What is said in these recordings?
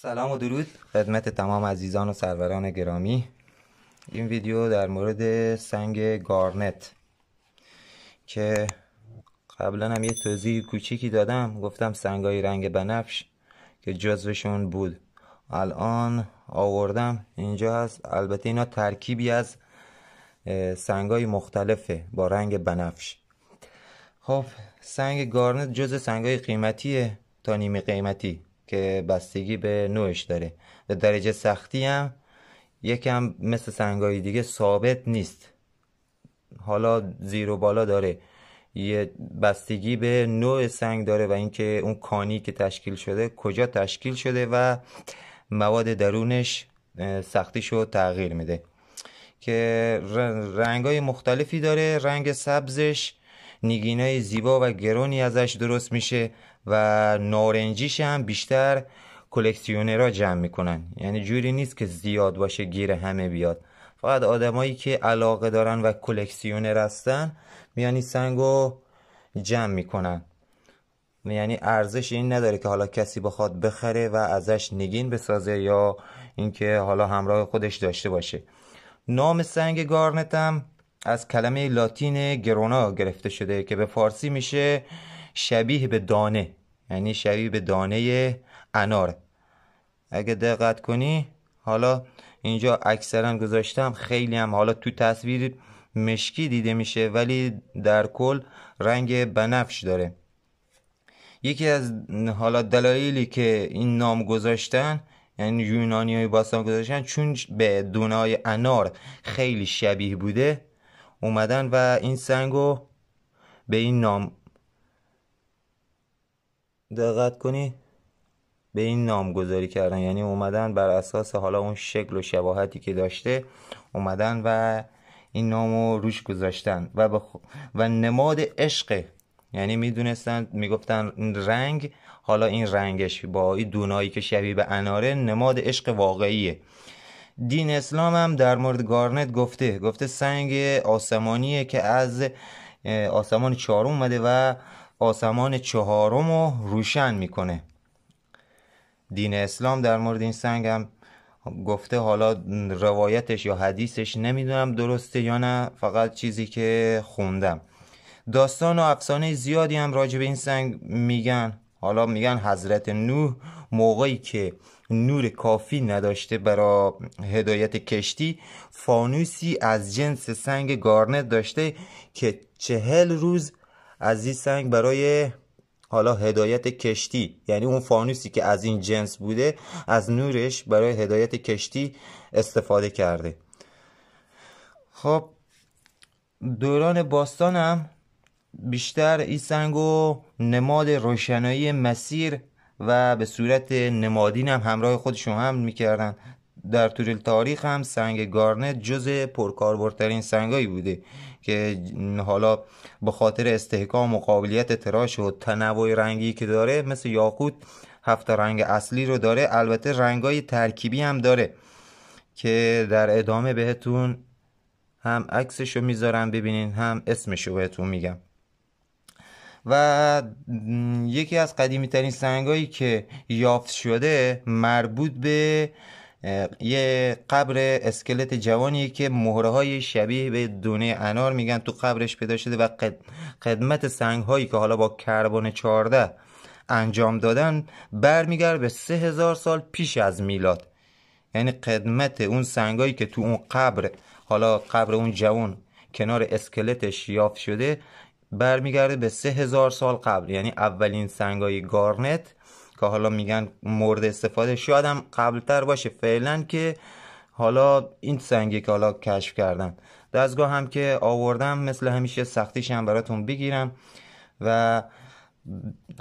سلام و درود خدمت تمام عزیزان و سروران گرامی این ویدیو در مورد سنگ گارنت که قبلا هم یه توضیح کوچیکی دادم گفتم سنگای رنگ بنفش که جزوشون بود الان آوردم اینجا هست البته اینا ترکیبی از سنگای مختلفه با رنگ بنفش خب سنگ گارنت جز سنگای قیمتیه تا نیمه قیمتی که بستگی به نوعش داره در درجه سختی هم هم مثل سنگایی دیگه ثابت نیست حالا زیر و بالا داره یه بستگی به نوع سنگ داره و اینکه اون کانی که تشکیل شده کجا تشکیل شده و مواد درونش سختیش رو تغییر میده که رنگ های مختلفی داره رنگ سبزش نگینه زیبا و گرونی ازش درست میشه و نارنجیش هم بیشتر کلکسیونرها جمع میکنن یعنی جوری نیست که زیاد باشه گیر همه بیاد فقط آدمایی که علاقه دارن و کلکسیونر هستن میان سنگو جمع میکنن یعنی ارزش این نداره که حالا کسی بخواد بخره و ازش نگین بسازه یا اینکه حالا همراه خودش داشته باشه نام سنگ گارنت هم از کلمه لاتین گرونا گرفته شده که به فارسی میشه شبیه به دانه یعنی شبیه به دانه انار اگه دقت کنی حالا اینجا اکثرا گذاشتم خیلی هم حالا تو تصویر مشکی دیده میشه ولی در کل رنگ بنفش داره یکی از حالا دلایلی که این نام گذاشتن یعنی یونانی های باستان گذاشتن چون به دونه های انار خیلی شبیه بوده اومدن و این سنگ رو به این نام دقت کنی به این نامگذاری کردن یعنی اومدن بر اساس حالا اون شکل و شباهتی که داشته اومدن و این نام رو روش گذاشتن و, و نماد عشق یعنی میدونستن میگفتن رنگ حالا این رنگش با این دونایی که شبیه به اناره نماد عشق واقعیه دین اسلام هم در مورد گارنت گفته گفته سنگ آسمانیه که از آسمان چهارم اومده و آسمان چهارم رو روشن میکنه دین اسلام در مورد این سنگ هم گفته حالا روایتش یا حدیثش نمیدونم درسته یا نه فقط چیزی که خوندم داستان و افسانه زیادی هم راجع به این سنگ میگن حالا میگن حضرت نوح موقعی که نور کافی نداشته برای هدایت کشتی فانوسی از جنس سنگ گارنت داشته که چهل روز از این سنگ برای حالا هدایت کشتی یعنی اون فانوسی که از این جنس بوده از نورش برای هدایت کشتی استفاده کرده خب دوران باستانم بیشتر این سنگ و نماد روشنایی مسیر و به صورت نمادین هم همراه خودشون هم میکردن در طول تاریخ هم سنگ گارنت جز پرکاربردترین سنگایی بوده که حالا به خاطر استحکام و قابلیت تراش و تنوع رنگی که داره مثل یاقوت هفت رنگ اصلی رو داره البته رنگای ترکیبی هم داره که در ادامه بهتون هم عکسش رو میذارم ببینین هم اسمش رو بهتون میگم و یکی از قدیمی ترین هایی که یافت شده مربوط به یه قبر اسکلت جوانی که مهره های شبیه به دونه انار میگن تو قبرش پیدا شده و خدمت سنگ هایی که حالا با کربن 14 انجام دادن برمیگرد به 3000 سال پیش از میلاد یعنی قدمت اون سنگایی که تو اون قبر حالا قبر اون جوان کنار اسکلتش یافت شده برمیگرده به سه هزار سال قبل یعنی اولین سنگای گارنت که حالا میگن مورد استفاده شاید هم قبلتر باشه فعلا که حالا این سنگی که حالا کشف کردن دستگاه هم که آوردم مثل همیشه سختیش هم براتون بگیرم و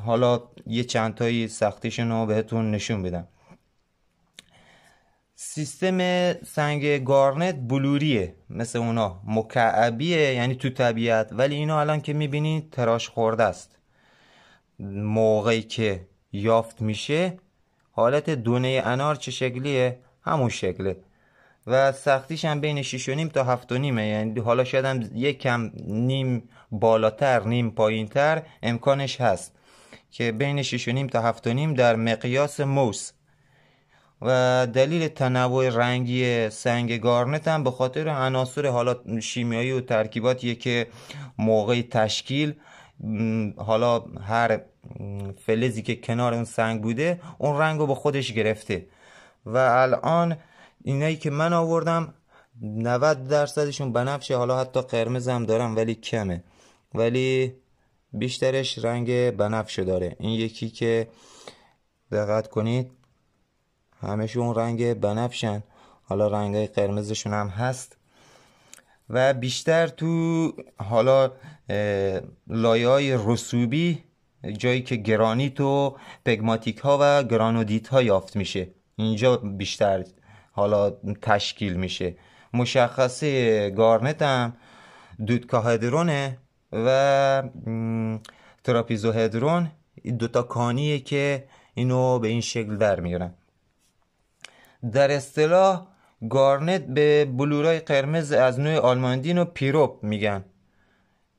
حالا یه چند تایی سختیشون رو بهتون نشون بدم سیستم سنگ گارنت بلوریه مثل اونا مکعبیه یعنی تو طبیعت ولی اینا الان که میبینی تراش خورده است موقعی که یافت میشه حالت دونه انار چه شکلیه همون شکله و سختیش هم بین 6.5 تا 7.5 یعنی حالا شاید هم یک کم نیم بالاتر نیم پایینتر امکانش هست که بین 6.5 تا نیم در مقیاس موس و دلیل تنوع رنگی سنگ گارنت هم به خاطر عناصر حالا شیمیایی و ترکیباتیه که موقع تشکیل حالا هر فلزی که کنار اون سنگ بوده اون رنگ رو به خودش گرفته و الان اینایی که من آوردم 90 درصدشون بنفشه حالا حتی قرمز هم دارم ولی کمه ولی بیشترش رنگ بنفشه داره این یکی که دقت کنید همشون رنگ بنفشن حالا رنگ قرمزشون هم هست و بیشتر تو حالا لایه های رسوبی جایی که گرانیت و پگماتیک ها و گرانودیت ها یافت میشه اینجا بیشتر حالا تشکیل میشه مشخصه گارنت هم دودکاهدرونه و تراپیزوهدرون دوتا کانیه که اینو به این شکل در میارن در اصطلاح گارنت به بلورای قرمز از نوع آلماندین و پیروپ میگن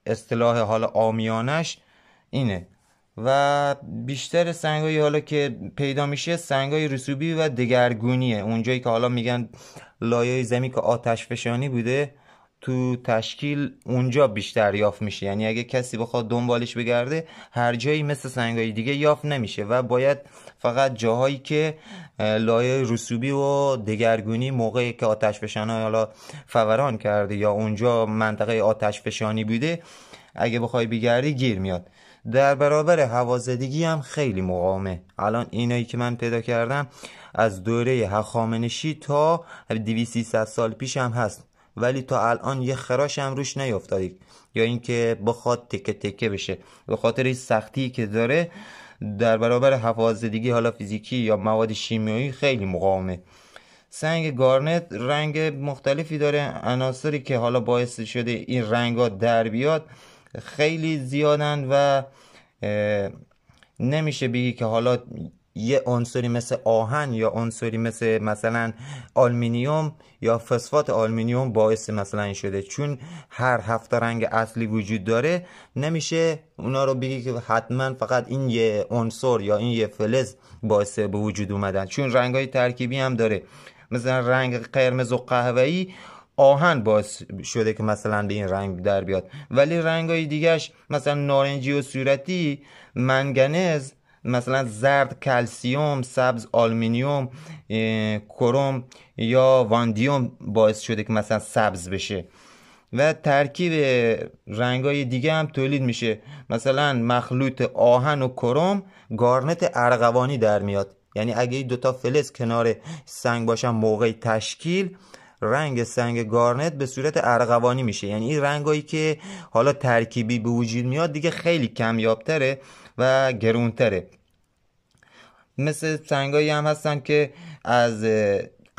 اصطلاح حالا آمیانش اینه و بیشتر سنگایی حالا که پیدا میشه سنگای رسوبی و دگرگونیه اونجایی که حالا میگن لایه زمین که آتش فشانی بوده تو تشکیل اونجا بیشتر یافت میشه یعنی اگه کسی بخواد دنبالش بگرده هر جایی مثل سنگایی دیگه یافت نمیشه و باید فقط جاهایی که لایه رسوبی و دگرگونی موقعی که آتش فشانی حالا فوران کرده یا اونجا منطقه آتش فشانی بوده اگه بخوای بگردی گیر میاد در برابر هوازدگی هم خیلی مقاومه الان اینایی که من پیدا کردم از دوره هخامنشی تا 2300 سال پیش هم هست ولی تا الان یه خراش هم روش نیافتادید یا اینکه بخواد تکه تکه بشه به خاطر سختی که داره در برابر دیگه حالا فیزیکی یا مواد شیمیایی خیلی مقاومه سنگ گارنت رنگ مختلفی داره عناصری که حالا باعث شده این رنگ ها در بیاد خیلی زیادند و نمیشه بگی که حالا یه عنصری مثل آهن یا عنصری مثل مثلا آلمینیوم یا فسفات آلمینیوم باعث مثلا این شده چون هر هفت رنگ اصلی وجود داره نمیشه اونا رو بگی که حتما فقط این یه عنصر یا این یه فلز باعث به وجود اومدن چون رنگ های ترکیبی هم داره مثلا رنگ قرمز و قهوه‌ای آهن باعث شده که مثلا به این رنگ در بیاد ولی رنگ های دیگرش مثلا نارنجی و صورتی منگنز مثلا زرد کلسیوم سبز آلومینیوم کروم یا واندیوم باعث شده که مثلا سبز بشه و ترکیب رنگای دیگه هم تولید میشه مثلا مخلوط آهن و کروم گارنت ارغوانی در میاد یعنی اگه دوتا فلز کنار سنگ باشن موقع تشکیل رنگ سنگ گارنت به صورت ارغوانی میشه یعنی این رنگایی که حالا ترکیبی به وجود میاد دیگه خیلی کمیابتره و گرونتره مثل سنگایی هم هستن که از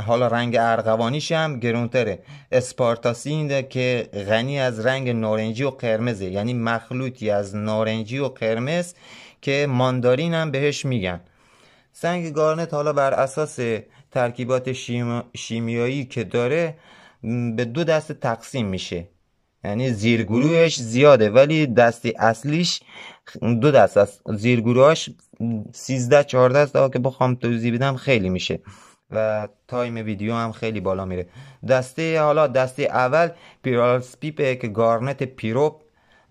حالا رنگ ارغوانیش هم گرونتره اسپارتاسین که غنی از رنگ نارنجی و قرمزه یعنی مخلوطی از نارنجی و قرمز که ماندارین هم بهش میگن سنگ گارنت حالا بر اساس ترکیبات شیمیایی که داره به دو دسته تقسیم میشه یعنی زیرگروهش زیاده ولی دستی اصلیش دو دست است. زیرگروهاش 13 14 است که بخوام توضیح بدم خیلی میشه و تایم ویدیو هم خیلی بالا میره دسته حالا دسته اول پیرالسپیپه که گارنت پیروپ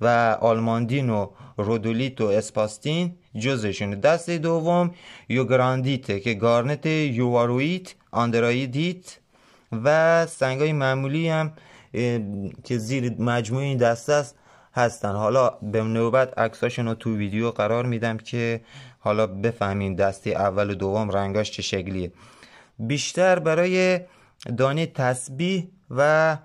و آلماندین و رودولیت و اسپاستین جزشونه دسته دوم یوگراندیته که گارنت یوارویت آندراییدیت و سنگای معمولی هم که زیر مجموعه این دسته است هستن حالا به نوبت عکساشون رو تو ویدیو قرار میدم که حالا بفهمین دستی اول و دوم رنگاش چه شکلیه بیشتر برای دانه تسبیح و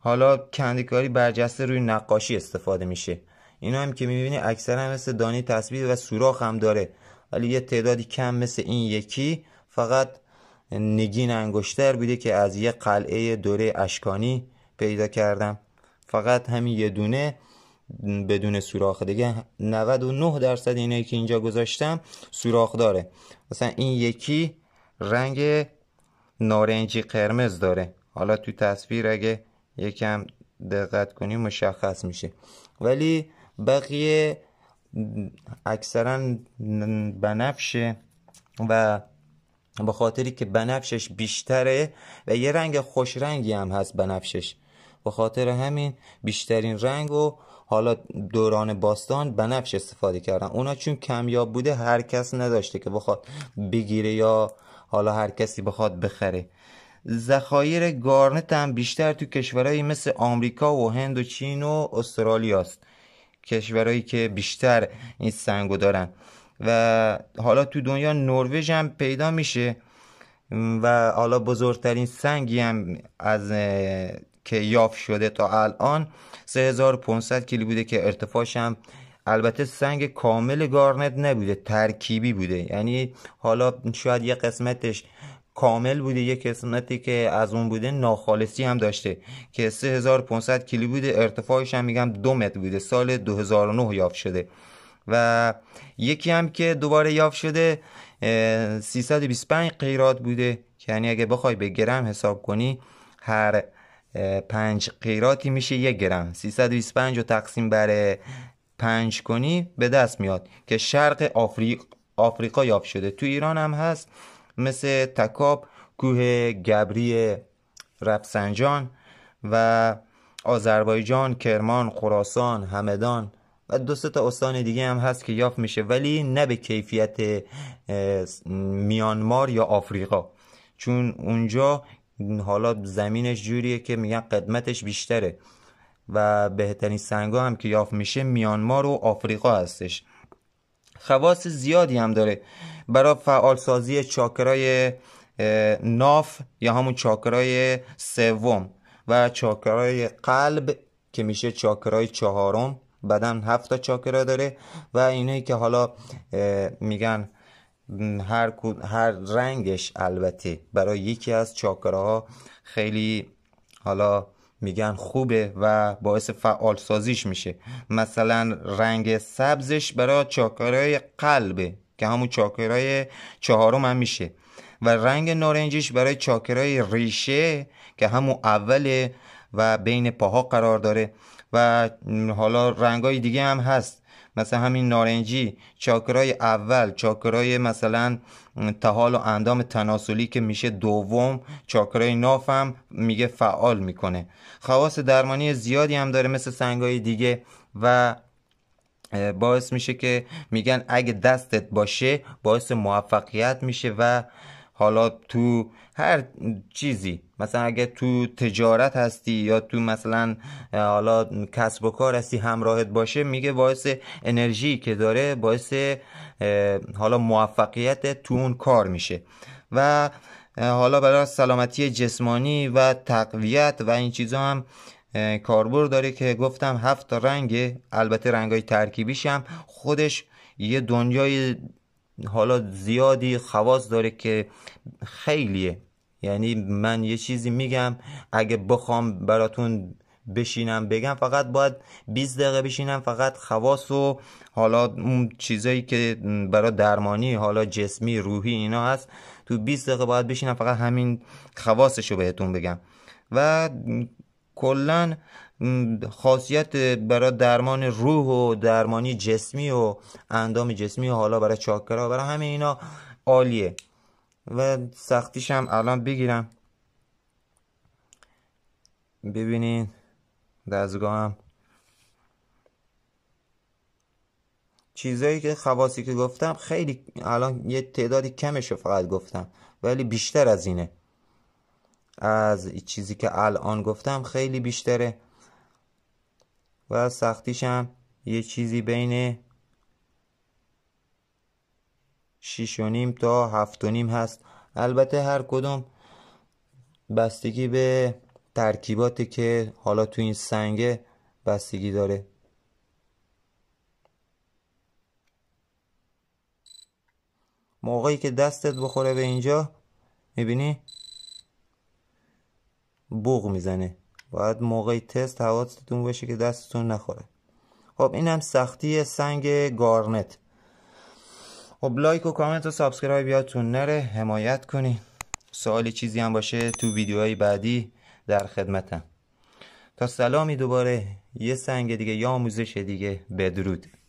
حالا کندکاری برجسته روی نقاشی استفاده میشه اینا هم که میبینی اکثرا مثل دانه تسبیح و سوراخ هم داره ولی یه تعدادی کم مثل این یکی فقط نگین انگشتر بوده که از یه قلعه دوره اشکانی پیدا کردم فقط همین یه دونه بدون سوراخ دیگه 99 درصد اینایی که اینجا گذاشتم سوراخ داره مثلا این یکی رنگ نارنجی قرمز داره حالا تو تصویر اگه یکم دقت کنیم مشخص میشه ولی بقیه اکثرا بنفشه و به خاطری که بنفشش بیشتره و یه رنگ خوش رنگی هم هست بنفشش به خاطر همین بیشترین رنگ و حالا دوران باستان بنفش استفاده کردن اونا چون کمیاب بوده هر کس نداشته که بخواد بگیره یا حالا هر کسی بخواد بخره ذخایر گارنت هم بیشتر تو کشورهایی مثل آمریکا و هند و چین و استرالیا است کشورهایی که بیشتر این سنگو دارن و حالا تو دنیا نروژ هم پیدا میشه و حالا بزرگترین سنگی هم از که یافت شده تا الان 3500 کیلو بوده که ارتفاعش هم البته سنگ کامل گارنت نبوده ترکیبی بوده یعنی حالا شاید یه قسمتش کامل بوده یه قسمتی که از اون بوده ناخالصی هم داشته که 3500 کیلو بوده ارتفاعش هم میگم دو متر بوده سال 2009 یافت شده و یکی هم که دوباره یافت شده 325 قیرات بوده یعنی اگه بخوای به گرم حساب کنی هر پنج قیراتی میشه یک گرم 325 رو تقسیم بر پنج کنی به دست میاد که شرق آفریق آفریقا یافت شده تو ایران هم هست مثل تکاب کوه گبری رفسنجان و آذربایجان کرمان خراسان همدان و دو تا استان دیگه هم هست که یافت میشه ولی نه به کیفیت میانمار یا آفریقا چون اونجا حالا زمینش جوریه که میگن قدمتش بیشتره و بهترین سنگا هم که یافت میشه میانمار و آفریقا هستش خواص زیادی هم داره برای فعالسازی چاکرای ناف یا همون چاکرای سوم و چاکرای قلب که میشه چاکرای چهارم بدن هفت تا چاکرا داره و اینایی که حالا میگن هر, هر رنگش البته برای یکی از ها خیلی حالا میگن خوبه و باعث فعال سازیش میشه مثلا رنگ سبزش برای چاکرای قلبه که همون چاکرای چهارم هم میشه و رنگ نارنجیش برای چاکرای ریشه که همون اوله و بین پاها قرار داره و حالا رنگای دیگه هم هست مثلا همین نارنجی چاکرای اول چاکرای مثلا تحال و اندام تناسلی که میشه دوم چاکرای نافم میگه فعال میکنه خواص درمانی زیادی هم داره مثل سنگای دیگه و باعث میشه که میگن اگه دستت باشه باعث موفقیت میشه و حالا تو هر چیزی مثلا اگه تو تجارت هستی یا تو مثلا حالا کسب و کار هستی همراهت باشه میگه باعث انرژی که داره باعث حالا موفقیت تو اون کار میشه و حالا برای سلامتی جسمانی و تقویت و این چیزا هم کاربر داره که گفتم هفت رنگ البته رنگای ترکیبیش هم خودش یه دنیای حالا زیادی خواص داره که خیلیه یعنی من یه چیزی میگم اگه بخوام براتون بشینم بگم فقط باید 20 دقیقه بشینم فقط خواص و حالا اون چیزایی که برای درمانی حالا جسمی روحی اینا هست تو 20 دقیقه باید بشینم فقط همین خواصشو رو بهتون بگم و کلا خاصیت برای درمان روح و درمانی جسمی و اندام جسمی و حالا برای چاکرا برای همه اینا عالیه و سختیش هم الان بگیرم ببینین هم چیزایی که خواصی که گفتم خیلی الان یه تعدادی کمش فقط گفتم ولی بیشتر از اینه از چیزی که الان گفتم خیلی بیشتره و سختیش هم یه چیزی بین شیش تا هفت هست البته هر کدوم بستگی به ترکیباتی که حالا تو این سنگه بستگی داره موقعی که دستت بخوره به اینجا میبینی بوغ میزنه باید موقع تست حواستون باشه که دستتون نخوره خب اینم سختی سنگ گارنت خب لایک و کامنت و سابسکرایب یادتون نره حمایت کنی سوالی چیزی هم باشه تو ویدیوهای بعدی در خدمتم تا سلامی دوباره یه سنگ دیگه یا آموزش دیگه بدرود